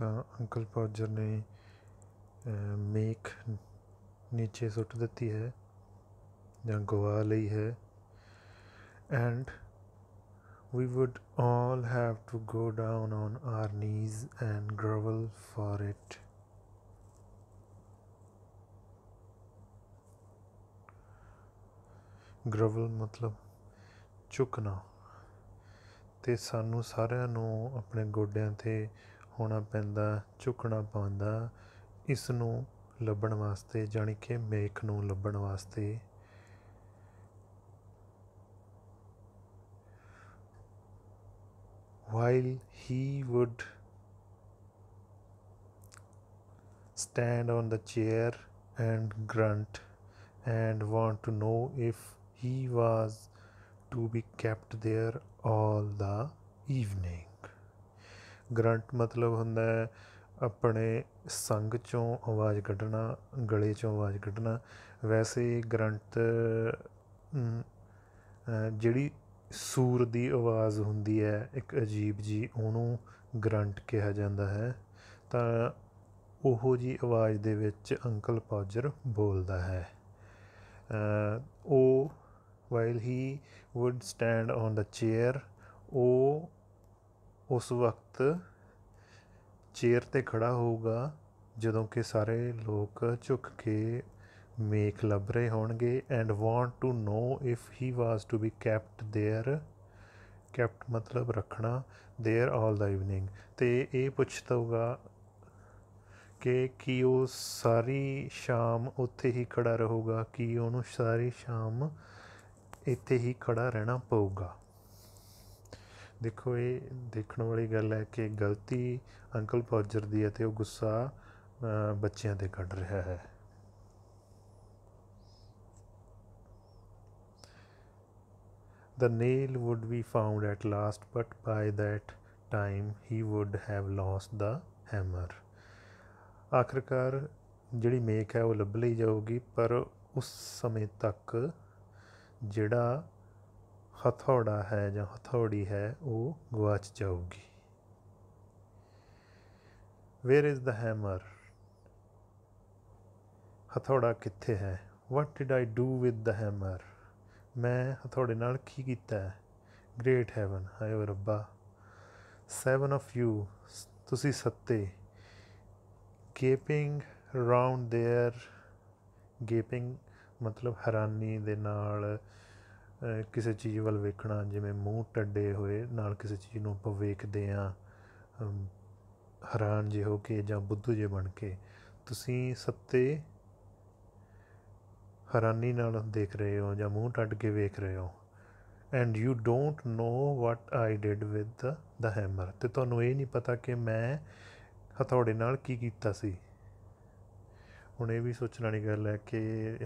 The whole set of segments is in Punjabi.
ਤਾਂ ਅੰਕਲ ਪੌਜਰ ਨੇ ਮੇਖ ਨੀਚੇ ਸੁੱਟ ਦਿੱਤੀ ਹੈ ਜਾਂ ਗਵਾ ਲਈ ਹੈ and we would all have to go down on our knees and grovel for it. grovel ਮਤਲਬ ਝੁਕਣਾ ਤੇ ਸਾਨੂੰ ਸਾਰਿਆਂ ਨੂੰ ਆਪਣੇ ਗੋਡਿਆਂ ਤੇ ਹੋਣਾ ਪੈਂਦਾ ਝੁਕਣਾ ਪੈਂਦਾ ਇਸ ਨੂੰ ਲੱਭਣ ਵਾਸਤੇ ਜਾਣੀ ਕਿ ਮੇਖ ਨੂੰ ਲੱਭਣ ਵਾਸਤੇ while he would stand on the chair and grunt and want to know if he was to be kept there all the evening. ਗਰੰਟ ਮਤਲਬ ਹੁੰਦਾ ਹੈ ਆਪਣੇ ਸੰਗ 'ਚੋਂ ਆਵਾਜ਼ ਕੱਢਣਾ ਗਲੇ 'ਚੋਂ ਆਵਾਜ਼ ਕੱਢਣਾ ਵੈਸੇ ਗਰੰਟ ਜਿਹੜੀ ਸੂਰ ਦੀ ਆਵਾਜ਼ ਹੁੰਦੀ ਹੈ ਇੱਕ ਅਜੀਬ ਜੀ ਉਹਨੂੰ ਗਰੰਟ ਕਿਹਾ ਜਾਂਦਾ ਹੈ ਤਾਂ ਉਹੋ ਜੀ ਆਵਾਜ਼ ਦੇ ਵਿੱਚ ਅੰਕਲ ਪੌਜਰ ਬੋਲਦਾ ਹੈ ਉਹ while he would stand on the chair ਉਹ ਉਸ ਵਕਤ ਚੇਅਰ 'ਤੇ ਖੜਾ ਹੋਊਗਾ ਜਦੋਂ ਕਿ ਸਾਰੇ ਲੋਕ ਝੁੱਕ ਕੇ ਮੇਕ ਲੱਭ ਰਹੇ ਹੋਣਗੇ and want to know if he was to be kept there kept ਮਤਲਬ ਰੱਖਣਾ देयर ਆਲ ਦਾ ਇਵਨਿੰਗ ਤੇ ਇਹ ਪੁੱਛਦਾ ਹੋਊਗਾ ਕਿ ਕੀ ਉਹ ਸਾਰੀ ਸ਼ਾਮ ਉੱਥੇ ਹੀ ਖੜਾ ਰਹੂਗਾ ਕੀ ਉਹਨੂੰ ਸਾਰੀ ਸ਼ਾਮ ਇੱਥੇ ਹੀ ਖੜਾ ਰਹਿਣਾ ਪਊਗਾ ਦੇਖੋ ਇਹ ਦੇਖਣ ਵਾਲੀ ਗੱਲ ਹੈ ਕਿ ਗਲਤੀ ਅੰਕਲ ਪੌਜਰ ਦੀ ਹੈ ਤੇ ਉਹ ਗੁੱਸਾ ਬੱਚਿਆਂ 'ਤੇ ਕੱਢ ਰਿਹਾ ਹੈ The nail would be found at last, but by that time he would have lost the hammer. ਆਖਰਕਾਰ ਜਿਹੜੀ ਮੇਕ ਹੈ ਉਹ ਲੱਭ ਲਈ ਜਾਊਗੀ ਪਰ ਉਸ ਸਮੇਂ ਤੱਕ ਜਿਹੜਾ ਹਥੌੜਾ ਹੈ ਜਾਂ ਹਥੌੜੀ ਹੈ ਉਹ ਗਵਾਚ ਜਾਊਗੀ ਵੇਅਰ ਇਜ਼ ਦਾ ਹੈਮਰ ਹਥੌੜਾ ਕਿੱਥੇ ਹੈ what did I do with the hammer ਮੈਂ ਹਥੌੜੇ ਨਾਲ ਕੀ ਕੀਤਾ ਹੈ ਗ੍ਰੇਟ ਹੈਵਨ ਹਾਏ ਰੱਬਾ ਸੈਵਨ ਆਫ ਯੂ ਤੁਸੀਂ ਸੱਤੇ ਗੇਪਿੰਗ ਰਾਉਂਡ देयर ਗੇਪਿੰਗ ਮਤਲਬ ਹੈਰਾਨੀ ਦੇ ਨਾਲ ਕਿਸੇ ਚੀਜ਼ ਵੱਲ ਵੇਖਣਾ ਜਿਵੇਂ ਮੂੰਹ ਟੱਡੇ ਹੋਏ ਨਾਲ ਕਿਸੇ ਚੀਜ਼ ਨੂੰ ਆਪਾਂ ਵੇਖਦੇ ਆ ਹੈਰਾਨ ਜੇ ਹੋ ਕੇ ਜਾਂ ਬੁੱਧੂ ਜੇ ਬਣ ਕੇ ਤੁਸੀਂ ਸੱਤੇ ਹੈਰਾਨੀ ਨਾਲ ਦੇਖ ਰਹੇ ਹੋ ਜਾਂ ਮੂੰਹ ਟੱਡ ਕੇ ਵੇਖ ਰਹੇ ਹੋ and you don't know what I did with the hammer ਤੇ ਤੁਹਾਨੂੰ ਇਹ ਨਹੀਂ ਪਤਾ ਕਿ ਮੈਂ ਹਥੌੜੇ ਨਾਲ ਕੀ ਕੀਤਾ ਸੀ ਹੁਣ ਇਹ ਵੀ ਸੋਚਣ ਵਾਲੀ ਗੱਲ ਹੈ ਕਿ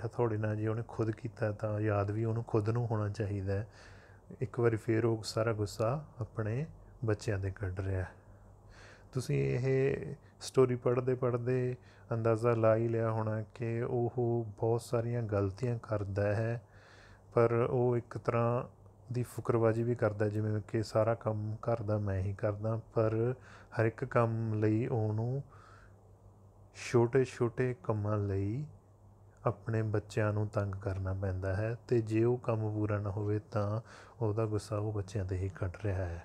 ਹਥੌੜੇ ਨਾਲ ਜੇ ਉਹਨੇ ਖੁਦ ਕੀਤਾ ਤਾਂ ਯਾਦ ਵੀ ਉਹਨੂੰ ਖੁਦ ਨੂੰ ਹੋਣਾ ਚਾਹੀਦਾ ਹੈ ਇੱਕ ਵਾਰੀ ਫੇਰ ਉਹ ਸਾਰਾ ਗੁੱਸਾ ਆਪਣੇ ਬੱਚਿਆਂ ਦੇ ਕੱਢ ਰਿਹਾ ਤੁਸੀਂ ਇਹ ਸਟੋਰੀ ਪੜ੍ਹਦੇ ਪੜ੍ਹਦੇ ਅੰਦਾਜ਼ਾ ਲਾ ਹੀ ਲਿਆ ਹੋਣਾ ਕਿ ਉਹ ਬਹੁਤ ਸਾਰੀਆਂ ਗਲਤੀਆਂ ਕਰਦਾ ਹੈ ਪਰ ਉਹ ਇੱਕ ਤਰ੍ਹਾਂ ਦੀ ਫੁਕਰਵਾਜੀ ਵੀ ਕਰਦਾ ਜਿਵੇਂ ਕਿ ਸਾਰਾ ਕੰਮ ਘਰ ਦਾ ਮੈਂ ਹੀ ਕਰਦਾ ਪਰ ਹਰ ਇੱਕ ਕੰਮ ਲਈ ਉਹਨੂੰ ਛੋਟੇ ਛੋਟੇ ਕੰਮਾਂ ਲਈ ਆਪਣੇ ਬੱਚਿਆਂ ਨੂੰ ਤੰਗ ਕਰਨਾ ਪੈਂਦਾ ਹੈ ਤੇ ਜੇ ਉਹ ਕੰਮ ਪੂਰਾ ਨਾ ਹੋਵੇ ਤਾਂ ਉਹਦਾ ਗੁੱਸਾ ਉਹ ਬੱਚਿਆਂ 'ਤੇ ਹੀ ਕੱਢ ਰਿਹਾ ਹੈ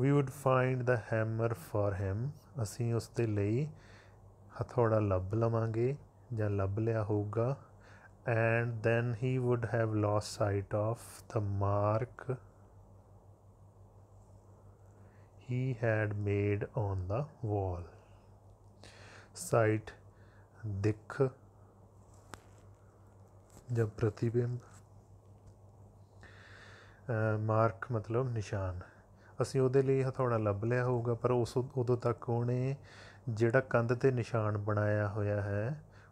we would find the hammer for him ਅਸੀਂ ਉਸ ਦੇ ਲਈ ਹਥੌੜਾ ਲੱਭ ਲਵਾਂਗੇ ਜਾਂ ਲੱਭ ਲਿਆ ਹੋਊਗਾ and then he would have lost sight of the mark he had made on the wall. Sight, Dikh, जब प्रतिबिंब ਮਾਰਕ ਮਤਲਬ ਨਿਸ਼ਾਨ ਅਸੀਂ ਉਹਦੇ ਲਈ ਹਥੌੜਾ ਲੱਭ ਲਿਆ ਹੋਊਗਾ ਪਰ ਉਸ ਉਦੋਂ ਤੱਕ ਉਹਨੇ ਜਿਹੜਾ ਕੰਧ ਤੇ ਨਿਸ਼ਾਨ ਬਣਾਇਆ ਹੋਇਆ ਹੈ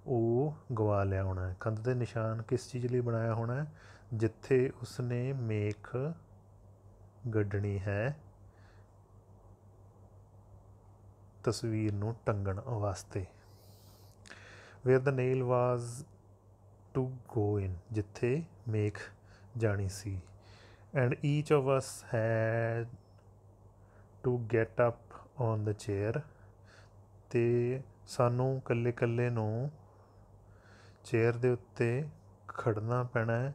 ਉਹ ਗਵਾ ਲਿਆ ਹੋਣਾ ਹੈ ਕੰਧ ਤੇ ਨਿਸ਼ਾਨ ਕਿਸ ਚੀਜ਼ ਲਈ ਬਣਾਇਆ ਹੋਣਾ ਹੈ ਜਿੱਥੇ ਉਸਨੇ ਮੇਖ ਗੱਡਣੀ ਹੈ ਤਸਵੀਰ ਨੂੰ ਟੰਗਣ ਵਾਸਤੇ where the nail was to go in ਜਿੱਥੇ ਮੇਕ ਜਾਣੀ ਸੀ and each of us had to get up on the chair ਤੇ ਸਾਨੂੰ ਕੱਲੇ-ਕੱਲੇ ਨੂੰ ਚੇਅਰ ਦੇ ਉੱਤੇ ਖੜਨਾ ਪੈਣਾ ਹੈ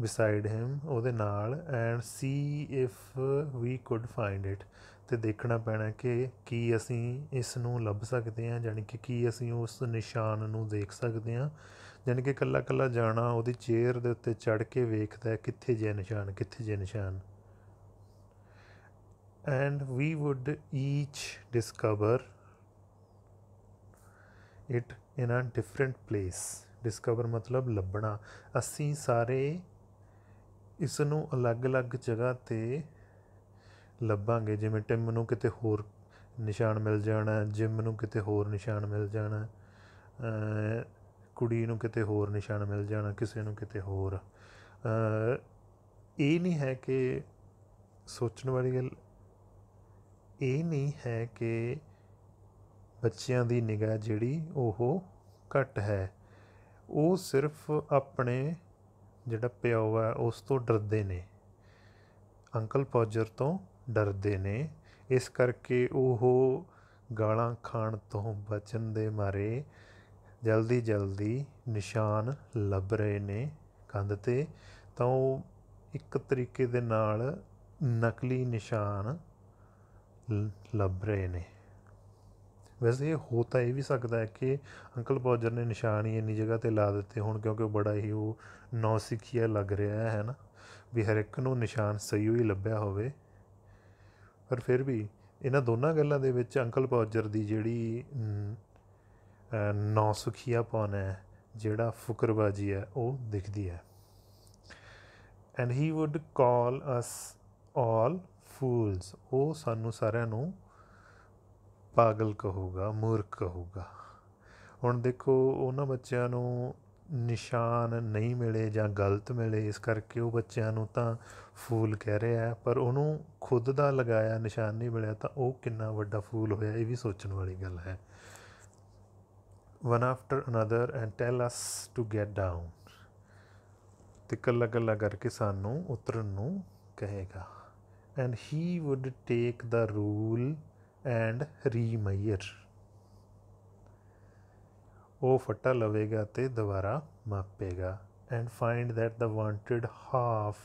ਬਿਸਾਈਡ ਹਿਮ ਉਹਦੇ ਨਾਲ and see if we could find it ਤੇ ਦੇਖਣਾ ਪੈਣਾ ਕਿ ਕੀ ਅਸੀਂ ਇਸ ਨੂੰ ਲੱਭ ਸਕਦੇ ਹਾਂ ਜਾਣੀ ਕਿ ਕੀ ਅਸੀਂ ਉਸ ਨਿਸ਼ਾਨ ਨੂੰ ਦੇਖ ਸਕਦੇ ਹਾਂ ਜਾਣੀ ਕਿ ਕੱਲਾ ਕੱਲਾ ਜਾਣਾ ਉਹਦੀ ਚੇਅਰ ਦੇ ਉੱਤੇ ਚੜ ਕੇ ਵੇਖਦਾ ਕਿੱਥੇ ਜੇ ਨਿਸ਼ਾਨ ਕਿੱਥੇ ਜੇ ਨਿਸ਼ਾਨ and we would each discover it in a different place discover ਮਤਲਬ ਲੱਭਣਾ ਅਸੀਂ ਸਾਰੇ ਇਸ ਨੂੰ ਅਲੱਗ-ਅਲੱਗ ਜਗ੍ਹਾ ਤੇ ਲੱਭਾਂਗੇ ਜਿਵੇਂ ਟਿਮ ਨੂੰ ਕਿਤੇ ਹੋਰ ਨਿਸ਼ਾਨ ਮਿਲ ਜਾਣਾ ਜਿਮ ਨੂੰ ਕਿਤੇ ਹੋਰ ਨਿਸ਼ਾਨ ਮਿਲ ਜਾਣਾ ਕੁੜੀ ਨੂੰ ਕਿਤੇ ਹੋਰ ਨਿਸ਼ਾਨ ਮਿਲ ਜਾਣਾ ਕਿਸੇ ਨੂੰ ਕਿਤੇ ਹੋਰ ਇਹ ਨਹੀਂ ਹੈ ਕਿ ਸੋਚਣ ਵਾਲੀ ਗੱਲ ਇਹ ਨਹੀਂ ਹੈ ਕਿ ਬੱਚਿਆਂ ਦੀ ਨਿਗਾਹ ਜਿਹੜੀ ਉਹ ਘਟ ਹੈ ਉਹ ਸਿਰਫ ਆਪਣੇ ਜਿਹੜਾ ਪਿਓ ਹੈ ਉਸ ਤੋਂ ਡਰਦੇ ਨੇ ਅੰਕਲ ਪੌਜਰ ਤੋਂ ਡਰਦੇ ਨੇ ਇਸ ਕਰਕੇ ਉਹ ਗਾਲਾਂ ਖਾਣ ਤੋਂ ਬਚਣ ਦੇ ਮਾਰੇ ਜਲਦੀ ਜਲਦੀ ਨਿਸ਼ਾਨ ਲੱਭ ਰਹੇ ਨੇ ਕੰਧ 'ਤੇ ਤਾਂ ਉਹ ਇੱਕ ਤਰੀਕੇ ਦੇ ਨਾਲ ਨਕਲੀ ਨਿਸ਼ਾਨ ਲੱਭ ਰਹੇ ਨੇ ਵੈਸੇ ਹੋ ਤਾਂ ਇਹ ਵੀ ਸਕਦਾ ਹੈ ਕਿ ਅੰਕਲ ਬੌਜਰ ਨੇ ਨਿਸ਼ਾਨ ਹੀ ਇੰਨੀ ਜਗ੍ਹਾ ਤੇ ਲਾ ਦਿੱਤੇ ਹੁਣ ਕਿਉਂਕਿ ਉਹ ਬੜਾ ਹੀ ਉਹ ਨੌਸਿਖੀਆ ਲੱਗ ਰਿਹਾ ਹੈ ਨਾ ਵੀ ਹਰ ਇੱਕ ਨੂੰ ਨਿਸ਼ਾਨ ਸਹੀ ਹੋਈ ਲੱਭਿਆ ਹੋਵੇ ਪਰ ਫਿਰ ਵੀ ਇਹਨਾਂ ਦੋਨਾਂ ਗੱਲਾਂ ਦੇ ਵਿੱਚ ਅੰਕਲ ਪੌਜਰ ਦੀ ਜਿਹੜੀ ਪਾਉਣ ਹੈ ਜਿਹੜਾ ਫੁਕਰਬਾਜੀ ਹੈ ਉਹ ਦਿਖਦੀ ਹੈ and he would call us all fools ਉਹ ਸਾਨੂੰ ਸਾਰਿਆਂ ਨੂੰ ਪਾਗਲ ਕਹੂਗਾ ਮੂਰਖ ਕਹੂਗਾ ਹੁਣ ਦੇਖੋ ਉਹਨਾਂ ਬੱਚਿਆਂ ਨੂੰ ਨਿਸ਼ਾਨ ਨਹੀਂ ਮਿਲੇ ਜਾਂ ਗਲਤ ਮਿਲੇ ਇਸ ਕਰਕੇ ਉਹ ਬੱਚਿਆਂ ਨੂੰ ਤਾਂ ਫੂਲ ਕਹਿ ਰਿਹਾ ਪਰ ਉਹਨੂੰ ਖੁਦ ਦਾ ਲਗਾਇਆ ਨਿਸ਼ਾਨ ਨਹੀਂ ਮਿਲਿਆ ਤਾਂ ਉਹ ਕਿੰਨਾ ਵੱਡਾ ਫੂਲ ਹੋਇਆ ਇਹ ਵੀ ਸੋਚਣ ਵਾਲੀ ਗੱਲ ਹੈ one after another and tell us to get down ਤੇ ਕੱਲਾ ਕੱਲਾ ਕਰਕੇ ਸਾਨੂੰ ਉਤਰਨ ਨੂੰ ਕਹੇਗਾ and he would take the rule and remeasure ਉਹ ਫੱਟਾ ਲਵੇਗਾ ਤੇ ਦੁਬਾਰਾ ਮਾਪੇਗਾ and find that the wanted half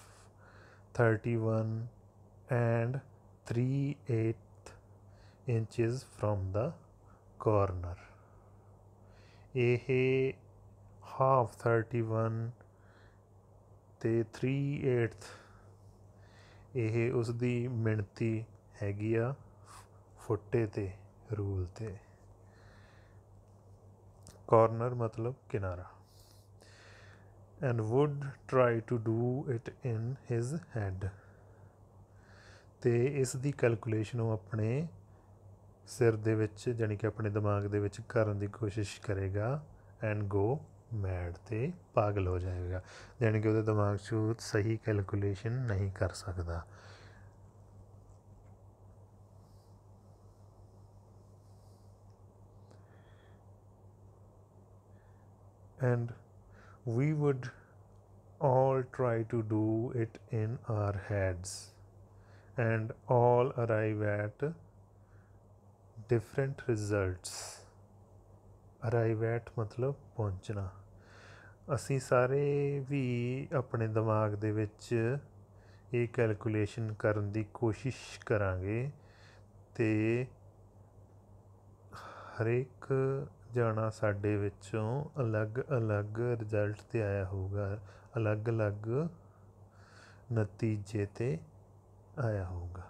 31 and 3/8 inches from the corner ਇਹ ਹਾਫ 31 ਤੇ 3/8 ਇਹ ਉਸ ਦੀ ਮਿਣਤੀ ਹੈਗੀ ਆ ਫੁੱਟੇ ਤੇ ਰੂਲ ਤੇ corner matlab kinara and would try to do it in his head ਤੇ ਇਸ ਦੀ ਕੈਲਕੂਲੇਸ਼ਨ ਉਹ ਆਪਣੇ ਸਿਰ ਦੇ ਵਿੱਚ ਜਾਨੀ ਕਿ ਆਪਣੇ ਦਿਮਾਗ ਦੇ ਵਿੱਚ ਕਰਨ ਦੀ ਕੋਸ਼ਿਸ਼ ਕਰੇਗਾ ਐਂਡ ਗੋ ਮੈਡ ਤੇ ਪਾਗਲ ਹੋ ਜਾਏਗਾ ਜਾਨੀ ਕਿ ਉਹਦੇ ਦਿਮਾਗ 'ਚ ਸਹੀ ਕੈਲਕੂਲੇਸ਼ਨ ਨਹੀਂ ਕਰ ਸਕਦਾ and we would all try to do it in our heads and all arrive at different results arrive at pahunchna assi ਅਸੀਂ ਸਾਰੇ ਵੀ ਆਪਣੇ ਦਿਮਾਗ ਦੇ ਵਿੱਚ ਇਹ ਕੈਲਕੂਲੇਸ਼ਨ ਕਰਨ ਦੀ ਕੋਸ਼ਿਸ਼ ਕਰਾਂਗੇ ਤੇ ਹਰੇਕ ਜਾਣਾ ਸਾਡੇ ਵਿੱਚੋਂ ਅਲੱਗ-ਅਲੱਗ ਰਿਜ਼ਲਟ ਤੇ ਆਇਆ ਹੋਊਗਾ ਅਲੱਗ-ਅਲੱਗ ਨਤੀਜੇ ਤੇ ਆਇਆ ਹੋਊਗਾ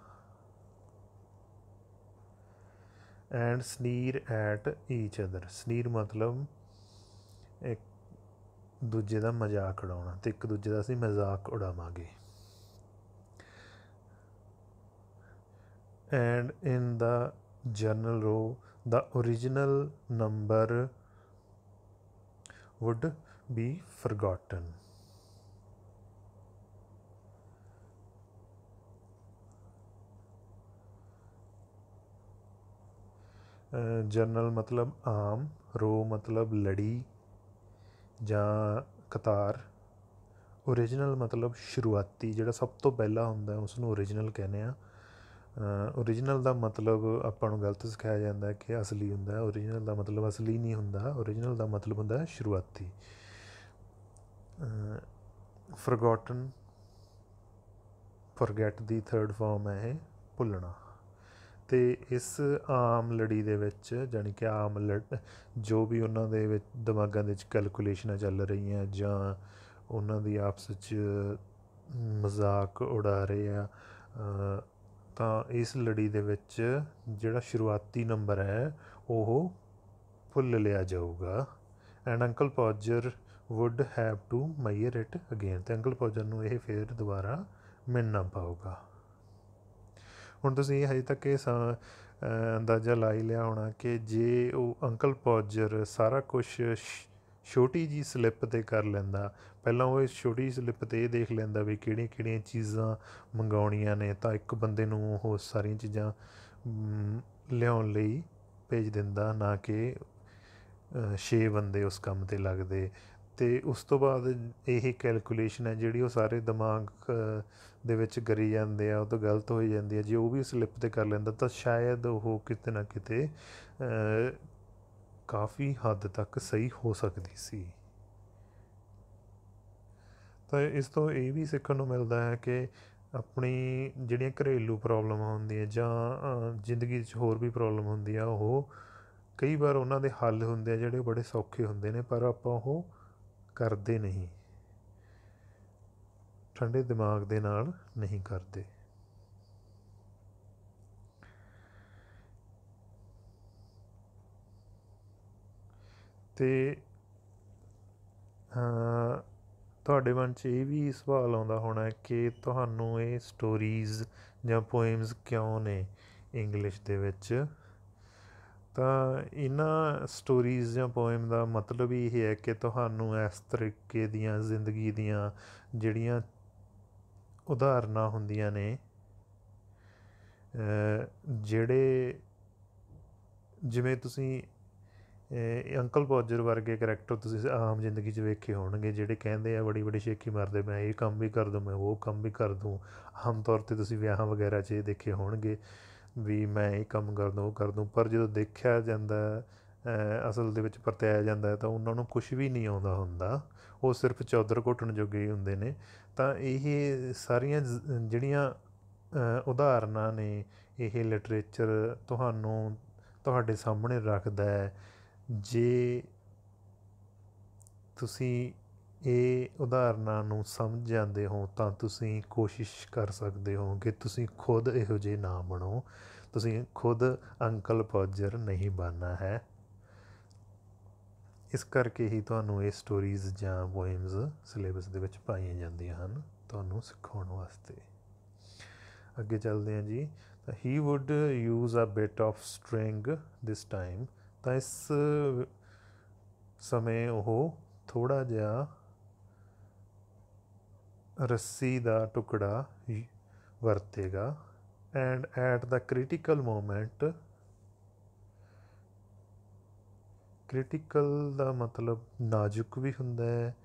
and sneer at each other sneer ਮਤਲਬ ਇੱਕ ਦੂਜੇ ਦਾ ਮਜ਼ਾਕ ਉਡਾਉਣਾ ਤੇ ਇੱਕ ਦੂਜੇ ਦਾ ਅਸੀਂ ਮਜ਼ਾਕ ਉਡਾਵਾਂਗੇ and in the general row the original number would be forgotten. General ਮਤਲਬ ਆਮ ਰੋ ਮਤਲਬ ਲੜੀ ਜਾਂ ਕਤਾਰ origignal ਮਤਲਬ ਸ਼ੁਰੂਆਤੀ ਜਿਹੜਾ ਸਭ ਤੋਂ ਪਹਿਲਾ ਹੁੰਦਾ ਉਸ ਨੂੰ origignal ਕਹਿੰਦੇ ਆ ओरिजिनल ਦਾ ਮਤਲਬ ਆਪਾਂ ਨੂੰ ਗਲਤ ਸਿਖਾਇਆ ਜਾਂਦਾ ਹੈ ਕਿ ਅਸਲੀ ਹੁੰਦਾ ਹੈ ओरिजिनल ਦਾ ਮਤਲਬ ਅਸਲੀ ਨਹੀਂ ਹੁੰਦਾ ओरिजिनल ਦਾ ਮਤਲਬ ਹੁੰਦਾ ਹੈ ਸ਼ੁਰੂਆਤੀ ਫਰਗੋਟਨ ਫੋਰਗੇਟ ਦੀ ਥਰਡ ਫਾਰਮ ਹੈ ਇਹ ਭੁੱਲਣਾ ਤੇ ਇਸ ਆਮ ਲੜੀ ਦੇ ਵਿੱਚ ਜਾਨੀ ਕਿ ਆਮ ਲੜ ਜੋ ਵੀ ਉਹਨਾਂ ਦੇ ਵਿੱਚ ਦਿਮਾਗਾਂ ਦੇ ਵਿੱਚ ਕੈਲਕੂਲੇਸ਼ਨਾਂ ਚੱਲ ਰਹੀਆਂ ਜਾਂ ਉਹਨਾਂ ਦੀ ਆਪਸ ਵਿੱਚ ਮਜ਼ਾਕ ਉਡਾ ਰਹੇ ਆ ਤਾਂ ਇਸ ਲੜੀ ਦੇ ਵਿੱਚ ਜਿਹੜਾ ਸ਼ੁਰੂਆਤੀ ਨੰਬਰ ਹੈ ਉਹ ਫੁੱਲ ਲਿਆ ਜਾਊਗਾ and uncle Podger would have to measure it again ਤੇ ਅੰਕਲ ਪੌਜਰ ਨੂੰ ਇਹ ਫੇਰ ਦੁਬਾਰਾ ਮਿਲਣਾ ਪਾਊਗਾ ਹੁਣ ਤੁਸੀਂ ਇਹ ਹਜੇ ਤੱਕ ਇਹ ਅੰਦਾਜ਼ਾ ਲਾਈ ਲਿਆ ਹੋਣਾ ਕਿ ਜੇ ਉਹ ਅੰਕਲ ਪੌਜਰ ਸਾਰਾ ਕੁਝ ਛੋਟੀ ਜੀ ਸਲਿੱਪ ਤੇ ਕਰ ਲੈਂਦਾ ਪਹਿਲਾਂ ਉਹ ਇਸ ਛੋਟੀ ਸਲਿੱਪ ਤੇ ਇਹ ਦੇਖ ਲੈਂਦਾ ਵੀ ਕਿਹੜੀਆਂ ਕਿਹੜੀਆਂ ਚੀਜ਼ਾਂ ਮੰਗਾਉਣੀਆਂ ਨੇ ਤਾਂ ਇੱਕ ਬੰਦੇ ਨੂੰ ਉਹ ਸਾਰੀਆਂ ਚੀਜ਼ਾਂ ਲਿਆਉਣ ਲਈ ਭੇਜ ਦਿੰਦਾ ਨਾ ਕਿ 6 ਬੰਦੇ ਉਸ ਕੰਮ ਤੇ ਲੱਗਦੇ ਤੇ ਉਸ ਤੋਂ ਬਾਅਦ ਇਹ ਕੈਲਕੂਲੇਸ਼ਨ ਹੈ ਜਿਹੜੀ ਉਹ ਸਾਰੇ ਦਿਮਾਗ ਦੇ ਵਿੱਚ ਗਰੀ ਜਾਂਦੇ ਆ ਉਹ ਤਾਂ ਗਲਤ ਹੋ ਜਾਂਦੀ ਹੈ ਜੇ ਉਹ ਵੀ ਸਲਿੱਪ ਤੇ ਕਰ ਲੈਂਦਾ ਤਾਂ ਸ਼ਾਇਦ ਉਹ ਕਿਤੇ ਨਾ ਕਿਤੇ ਕਾਫੀ ਹੱਦ ਤੱਕ ਸਹੀ ਹੋ ਸਕਦੀ ਸੀ ਤਾਂ ਇਸ ਤੋਂ ਇਹ ਵੀ ਸਿੱਖਣ ਨੂੰ ਮਿਲਦਾ ਹੈ ਕਿ ਆਪਣੀ ਜਿਹੜੀਆਂ ਘਰੇਲੂ ਪ੍ਰੋਬਲਮਾਂ ਹੁੰਦੀਆਂ ਜਾਂ ਜ਼ਿੰਦਗੀ 'ਚ ਹੋਰ ਵੀ ਪ੍ਰੋਬਲਮ ਹੁੰਦੀ ਆ ਉਹ ਕਈ ਵਾਰ ਉਹਨਾਂ ਦੇ ਹੱਲ ਹੁੰਦੇ ਆ ਜਿਹੜੇ ਬੜੇ ਸੌਖੇ ਹੁੰਦੇ ਨੇ ਪਰ ਆਪਾਂ ਉਹ ਕਰਦੇ ਨਹੀਂ ਠੰਡੇ ਦਿਮਾਗ ਦੇ ਨਾਲ ਨਹੀਂ ਕਰਦੇ ਤੇ ਤੁਹਾਡੇ ਮਨ 'ਚ ਇਹ ਵੀ ਸਵਾਲ ਆਉਂਦਾ ਹੋਣਾ ਕਿ ਤੁਹਾਨੂੰ ਇਹ ਸਟੋਰੀਜ਼ ਜਾਂ ਪੋਇਮਸ ਕਿਉਂ ਨੇ ਇੰਗਲਿਸ਼ ਦੇ ਵਿੱਚ ਤਾਂ ਇਹਨਾਂ ਸਟੋਰੀਜ਼ ਜਾਂ ਪੋਇਮ ਦਾ ਮਤਲਬ ਹੀ ਇਹ ਹੈ ਕਿ ਤੁਹਾਨੂੰ ਇਸ ਤਰੀਕੇ ਦੀਆਂ ਜ਼ਿੰਦਗੀ ਦੀਆਂ ਜਿਹੜੀਆਂ ਉਦਾਹਰਨਾਂ ਹੁੰਦੀਆਂ ਨੇ ਜਿਹੜੇ ਜਿਵੇਂ ਤੁਸੀਂ ਅੰਕਲ ਬੋਜਰ ਵਰਗੇ ਕੈਰੈਕਟਰ ਤੁਸੀਂ ਆਮ ਜ਼ਿੰਦਗੀ 'ਚ ਵੇਖੇ ਹੋਣਗੇ ਜਿਹੜੇ ਕਹਿੰਦੇ ਆ ਬੜੀ ਬੜੀ ਸ਼ੇਖੀ ਮਾਰਦੇ ਮੈਂ ਇਹ ਕੰਮ ਵੀ ਕਰ ਦੂੰ ਮੈਂ ਉਹ ਕੰਮ ਵੀ ਕਰ ਦੂੰ ਆਮ ਤੌਰ ਤੇ ਤੁਸੀਂ ਵਿਆਹਾਂ ਵਗੈਰਾ 'ਚ ਇਹ ਦੇਖੇ ਹੋਣਗੇ ਵੀ ਮੈਂ ਇਹ ਕੰਮ ਕਰ ਦੂੰ ਉਹ ਕਰ ਦੂੰ ਪਰ ਜਦੋਂ ਦੇਖਿਆ ਜਾਂਦਾ ਅਸਲ ਦੇ ਵਿੱਚ ਪਰਤਿਆ ਜਾਂਦਾ ਤਾਂ ਉਹਨਾਂ ਨੂੰ ਕੁਝ ਵੀ ਨਹੀਂ ਆਉਂਦਾ ਹੁੰਦਾ ਉਹ ਸਿਰਫ ਚੌਧਰ ਘੋਟਣ ਜੋਗੇ ਹੁੰਦੇ ਨੇ ਤਾਂ ਇਹ ਸਾਰੀਆਂ ਜਿਹੜੀਆਂ ਉਦਾਹਰਨਾਂ ਨੇ ਇਹ ਲਿਟਰੇਚਰ ਤੁਹਾਨੂੰ ਤੁਹਾਡੇ ਸਾਹਮਣੇ ਰੱਖਦਾ ਹੈ ਜੇ ਤੁਸੀਂ ਇਹ ਉਦਾਹਰਨਾਂ ਨੂੰ ਸਮਝ ਜਾਂਦੇ ਹੋ ਤਾਂ ਤੁਸੀਂ ਕੋਸ਼ਿਸ਼ ਕਰ ਸਕਦੇ ਹੋ ਕਿ ਤੁਸੀਂ ਖੁਦ ਇਹੋ ਜਿਹੇ ਨਾ ਬਣੋ ਤੁਸੀਂ ਖੁਦ ਅੰਕਲ ਪੌਜਰ ਨਹੀਂ ਬਣਨਾ ਹੈ ਇਸ ਕਰਕੇ ਹੀ ਤੁਹਾਨੂੰ ਇਹ ਸਟੋਰੀਜ਼ ਜਾਂ ਪੋਇਮਸ ਸਿਲੇਬਸ ਦੇ ਵਿੱਚ ਪਾਈਆਂ ਜਾਂਦੀਆਂ ਹਨ ਤੁਹਾਨੂੰ ਸਿਖਾਉਣ ਵਾਸਤੇ ਅੱਗੇ ਚੱਲਦੇ ਹਾਂ ਜੀ ਤਾਂ he would use a bit of string this time ਤਾਂ ਇਸ ਸਮੇਂ ਉਹ ਥੋੜਾ ਜਿਹਾ ਰੱਸੀ ਦਾ ਟੁਕੜਾ ਵਰਤੇਗਾ and at the critical moment critical ਦਾ ਮਤਲਬ ਨਾਜ਼ੁਕ ਵੀ ਹੁੰਦਾ ਹੈ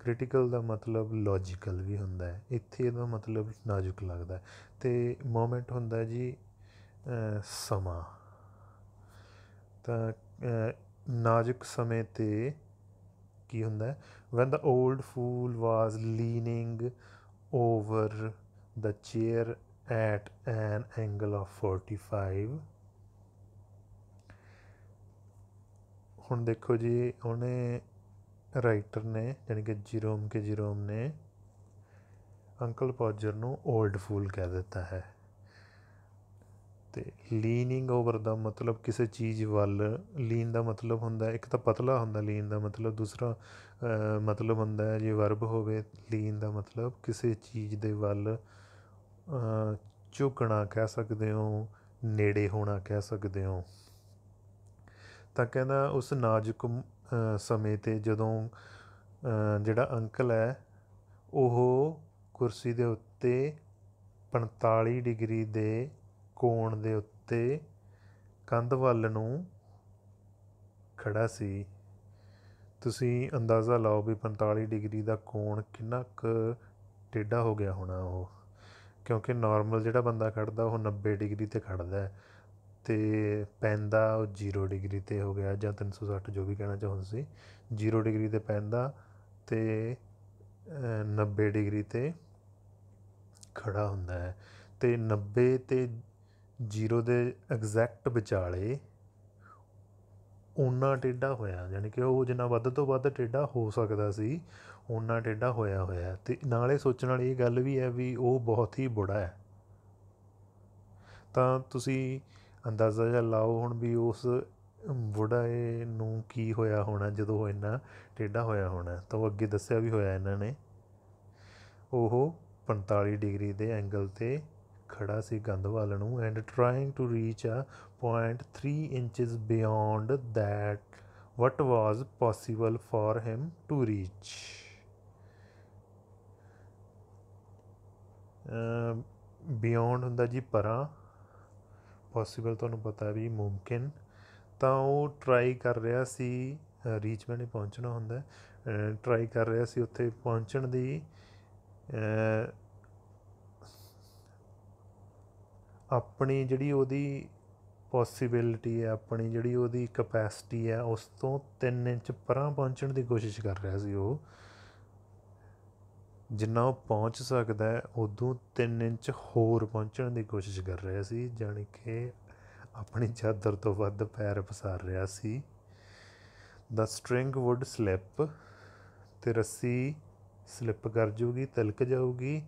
ਕ੍ਰਿਟੀਕਲ ਦਾ ਮਤਲਬ ਲੌਜੀਕਲ ਵੀ ਹੁੰਦਾ ਹੈ ਇੱਥੇ ਇਹਦਾ ਮਤਲਬ ਨਾਜ਼ੁਕ ਲੱਗਦਾ ਤੇ ਮੋਮੈਂਟ ਹੁੰਦਾ ਜੀ ਸਮਾਂ ਤਾਂ ਨਾਜ਼ੁਕ ਸਮੇਂ 'ਤੇ ਕੀ ਹੁੰਦਾ when the old fool was leaning over the chair at an angle of 45 ਹੁਣ ਦੇਖੋ ਜੀ ਉਹਨੇ ਰਾਈਟਰ ਨੇ ਯਾਨੀ ਕਿ ਜੀਰੋਮ ਕੇ ਜੀਰੋਮ ਨੇ ਅੰਕਲ ਪੌਜਰ ਨੂੰ 올ਡ ਫੂਲ ਕਹਿ ਦਿੱਤਾ ਹੈ ਉੱਤੇ ਲੀਨਿੰਗ ਓਵਰ ਦਾ ਮਤਲਬ ਕਿਸੇ ਚੀਜ਼ ਵੱਲ ਲੀਨ ਦਾ ਮਤਲਬ ਹੁੰਦਾ ਇੱਕ ਤਾਂ ਪਤਲਾ ਹੁੰਦਾ ਲੀਨ ਦਾ ਮਤਲਬ ਦੂਸਰਾ ਮਤਲਬ ਹੁੰਦਾ ਜੇ ਵਰਬ ਹੋਵੇ ਲੀਨ ਦਾ ਮਤਲਬ ਕਿਸੇ ਚੀਜ਼ ਦੇ ਵੱਲ ਝੁਕਣਾ ਕਹਿ ਸਕਦੇ ਹੋ ਨੇੜੇ ਹੋਣਾ ਕਹਿ ਸਕਦੇ ਹੋ ਤਾਂ ਕਹਿੰਦਾ ਉਸ ਨਾਜ਼ੁਕ ਸਮੇਂ ਤੇ ਜਦੋਂ ਜਿਹੜਾ ਅੰਕਲ ਹੈ ਉਹ ਕੁਰਸੀ ਦੇ ਉੱਤੇ 45 ਡਿਗਰੀ ਦੇ ਕੋਣ ਦੇ ਉੱਤੇ ਕੰਧ ਵੱਲ ਨੂੰ ਖੜਾ ਸੀ ਤੁਸੀਂ ਅੰਦਾਜ਼ਾ ਲਾਓ ਵੀ 45 ਡਿਗਰੀ ਦਾ ਕੋਣ ਕਿੰਨਾ ਕੁ ਟੇਢਾ ਹੋ ਗਿਆ ਹੋਣਾ ਉਹ ਕਿਉਂਕਿ ਨਾਰਮਲ ਜਿਹੜਾ ਬੰਦਾ ਖੜਦਾ ਉਹ 90 ਡਿਗਰੀ ਤੇ ਖੜਦਾ ਹੈ ਤੇ ਪੈਂਦਾ ਉਹ 0 ਡਿਗਰੀ ਤੇ ਹੋ ਗਿਆ ਜਾਂ 360 ਜੋ ਵੀ ਕਹਿਣਾ ਚਾਹੁੰਦੇ ਸੀ 0 ਡਿਗਰੀ ਤੇ ਪੈਂਦਾ ਤੇ 90 ਡਿਗਰੀ ਤੇ ਖੜਾ ਹੁੰਦਾ ਹੈ ਤੇ 90 ਤੇ ਜ਼ੀਰੋ ਦੇ ਐਗਜ਼ੈਕਟ ਵਿਚਾਲੇ ਓਨਾ ਟੇਡਾ ਹੋਇਆ ਯਾਨੀ ਕਿ ਉਹ ਜਿੰਨਾ ਵੱਧ ਤੋਂ ਵੱਧ ਟੇਡਾ ਹੋ ਸਕਦਾ ਸੀ ਓਨਾ ਟੇਡਾ ਹੋਇਆ ਹੋਇਆ ਤੇ ਨਾਲੇ ਸੋਚਣ ਵਾਲੀ ਇਹ ਗੱਲ ਵੀ ਹੈ ਵੀ ਉਹ ਬਹੁਤ ਹੀ ਬੁੜਾ ਹੈ ਤਾਂ ਤੁਸੀਂ ਅੰਦਾਜ਼ਾ ਜਿਹਾ ਲਾਓ ਹੁਣ ਵੀ ਉਸ ਬੁੜਾਏ ਨੂੰ ਕੀ ਹੋਇਆ ਹੋਣਾ ਜਦੋਂ ਉਹ ਇੰਨਾ ਟੇਡਾ ਹੋਇਆ ਹੋਣਾ ਤਾਂ ਉਹ ਅੱਗੇ ਦੱਸਿਆ ਵੀ ਹੋਇਆ ਇਹਨਾਂ ਨੇ ਉਹ 45 ਡਿਗਰੀ ਦੇ ਐਂਗਲ ਤੇ ਖੜਾ ਸੀ ਗੰਧ ਨੂੰ and trying to reach a point 3 inches beyond that what was possible for him to reach beyond ਹੁੰਦਾ ਜੀ ਪਰਾਂ ਪੋਸੀਬਲ ਤੁਹਾਨੂੰ ਪਤਾ ਵੀ ਮੁਮਕਿਨ ਤਾਂ ਉਹ ਟਰਾਈ ਕਰ ਰਿਹਾ ਸੀ ਰੀਚ ਮੈਨੇ ਪਹੁੰਚਣਾ ਹੁੰਦਾ ਟਰਾਈ ਕਰ ਰਿਹਾ ਸੀ ਉੱਥੇ ਪਹੁੰਚਣ ਦੀ ਆਪਣੀ ਜਿਹੜੀ ਉਹਦੀ ਪੋਸਿਬਿਲਿਟੀ ਹੈ ਆਪਣੀ ਜਿਹੜੀ ਉਹਦੀ ਕਪੈਸਿਟੀ ਹੈ ਉਸ ਤੋਂ 3 ਇੰਚ ਪਰਾਂ ਪਹੁੰਚਣ ਦੀ ਕੋਸ਼ਿਸ਼ ਕਰ ਰਿਹਾ ਸੀ ਉਹ ਜਿੰਨਾ ਉਹ ਪਹੁੰਚ ਸਕਦਾ ਹੈ ਉਦੋਂ 3 ਇੰਚ ਹੋਰ ਪਹੁੰਚਣ ਦੀ ਕੋਸ਼ਿਸ਼ ਕਰ ਰਿਹਾ ਸੀ ਜਾਨੀ ਕਿ ਆਪਣੀ ਚਾਦਰ ਤੋਂ ਵੱਧ ਪੈਰ ਫਸਾਰ ਰਿਹਾ ਸੀ ਦਾ ਸਟ੍ਰਿੰਗ ਵੁੱਡ ਸਲਿੱਪ ਤੇ ਰੱਸੀ ਸਲਿੱਪ ਕਰ ਜੂਗੀ ਤਿਲਕ ਜਾਊਗੀ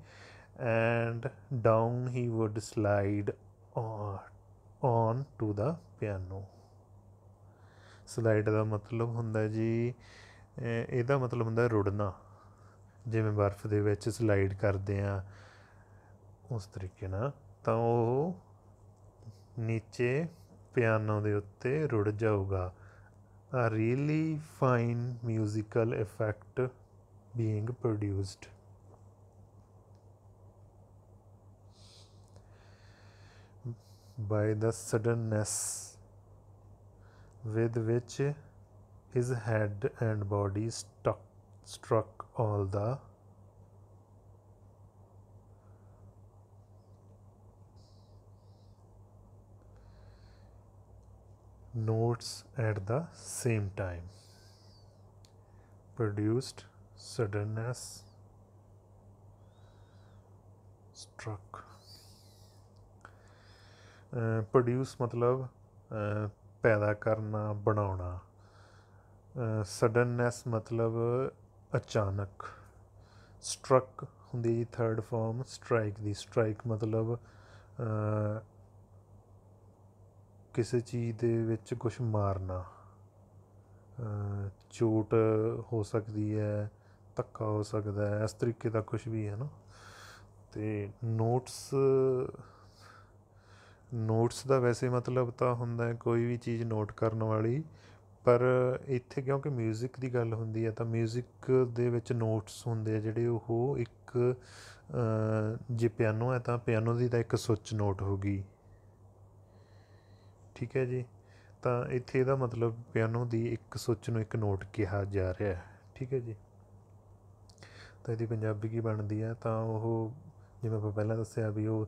and down he would slide on, to the piano slide ਦਾ ਮਤਲਬ ਹੁੰਦਾ ਜੀ ਇਹਦਾ ਮਤਲਬ ਹੁੰਦਾ ਰੁੜਨਾ ਜਿਵੇਂ ਬਰਫ਼ ਦੇ ਵਿੱਚ ਸਲਾਈਡ ਕਰਦੇ ਆ ਉਸ ਤਰੀਕੇ ਨਾਲ ਤਾਂ ਉਹ ਨੀਚੇ ਪਿਆਨੋ ਦੇ ਉੱਤੇ ਰੁੜ ਜਾਊਗਾ a really fine musical effect being produced by the suddenness with which his head and body stuck, struck all the notes at the same time produced suddenness struck produce ਮਤਲਬ ਪੈਦਾ ਕਰਨਾ ਬਣਾਉਣਾ ਸਡਨਨੈਸ ਮਤਲਬ ਅਚਾਨਕ ਸਟ੍ਰਕ ਹੁੰਦੀ ਜੀ ਥਰਡ ਫਾਰਮ ਸਟ੍ਰਾਈਕ ਦੀ ਸਟ੍ਰਾਈਕ ਮਤਲਬ ਕਿਸੇ ਚੀਜ਼ ਦੇ ਵਿੱਚ ਕੁਝ ਮਾਰਨਾ ਚੋਟ ਹੋ ਸਕਦੀ ਹੈ ਧੱਕਾ ਹੋ ਸਕਦਾ ਹੈ ਇਸ ਤਰੀਕੇ ਦਾ ਕੁਝ ਵੀ ਹੈ ਨਾ ਤੇ ਨੋਟਸ ਨੋਟਸ ਦਾ ਵੈਸੇ ਮਤਲਬ ਤਾਂ ਹੁੰਦਾ ਕੋਈ ਵੀ ਚੀਜ਼ ਨੋਟ ਕਰਨ ਵਾਲੀ ਪਰ ਇੱਥੇ ਕਿਉਂਕਿ ਮਿਊਜ਼ਿਕ ਦੀ ਗੱਲ ਹੁੰਦੀ ਹੈ ਤਾਂ ਮਿਊਜ਼ਿਕ ਦੇ ਵਿੱਚ ਨੋਟਸ ਹੁੰਦੇ ਆ ਜਿਹੜੇ ਉਹ ਇੱਕ ਜੇ ਪਿਆਨੋ ਹੈ ਤਾਂ ਪਿਆਨੋ ਦੀ ਤਾਂ ਇੱਕ ਸੁੱਚ ਨੋਟ ਹੋਗੀ ਠੀਕ ਹੈ ਜੀ ਤਾਂ ਇੱਥੇ ਇਹਦਾ ਮਤਲਬ ਪਿਆਨੋ ਦੀ ਇੱਕ ਸੁੱਚ ਨੂੰ ਇੱਕ ਨੋਟ ਕਿਹਾ ਜਾ ਰਿਹਾ ਹੈ ਠੀਕ ਹੈ ਜੀ ਤਾਂ ਇਹਦੀ ਪੰਜਾਬੀ ਕੀ ਬਣਦੀ ਹੈ ਤਾਂ ਉਹ ਜਿਵੇਂ ਆਪਾਂ ਪਹਿਲਾਂ ਦੱਸਿਆ ਵੀ ਉਹ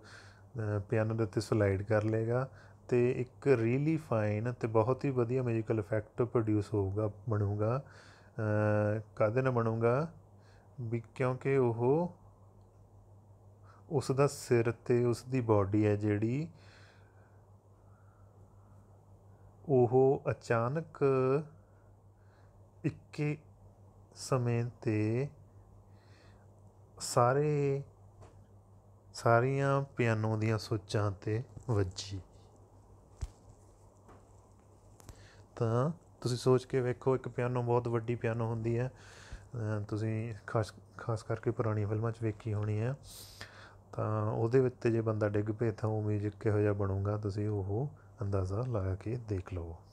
ਪਿਆਨੋ ਦੇ ਉੱਤੇ ਸਲਾਈਡ ਕਰ ਲੇਗਾ ਤੇ ਇੱਕ ਰੀਲੀ ਫਾਈਨ ਤੇ ਬਹੁਤ ਹੀ ਵਧੀਆ ਮਿਊਜ਼ੀਕਲ ਇਫੈਕਟ ਪ੍ਰੋਡਿਊਸ ਹੋਊਗਾ ਬਣੂਗਾ ਕਾਹਦੇ ਨਾ ਬਣੂਗਾ ਵੀ ਕਿਉਂਕਿ ਉਹ ਉਸ ਦਾ ਸਿਰ ਤੇ ਉਸ ਦੀ ਬਾਡੀ ਹੈ ਜਿਹੜੀ ਉਹ ਅਚਾਨਕ ਇੱਕੇ ਸਮੇਂ ਤੇ ਸਾਰੇ ਸਾਰੀਆਂ ਪਿਆਨੋ ਦੀਆਂ ਸੋਚਾਂ 'ਤੇ ਵੱਜੀ ਤਾਂ ਤੁਸੀਂ ਸੋਚ ਕੇ ਵੇਖੋ ਇੱਕ ਪਿਆਨੋ ਬਹੁਤ ਵੱਡੀ ਪਿਆਨੋ ਹੁੰਦੀ ਹੈ ਤੁਸੀਂ ਖਾਸ ਖਾਸ ਕਰਕੇ ਪੁਰਾਣੀ ਫਿਲਮਾਂ 'ਚ ਵੇਖੀ ਹੋਣੀ ਹੈ ਤਾਂ ਉਹਦੇ ਵਿੱਚ ਜੇ ਬੰਦਾ ਡਿੱਗ ਪਏ ਤਾਂ ਉਹ 뮤직 ਕਿਹੋ ਜਿਹਾ ਬਣੂਗਾ ਤੁਸੀਂ ਉਹ ਅੰਦਾਜ਼ਾ ਲਾ ਕੇ ਦੇਖ ਲਓ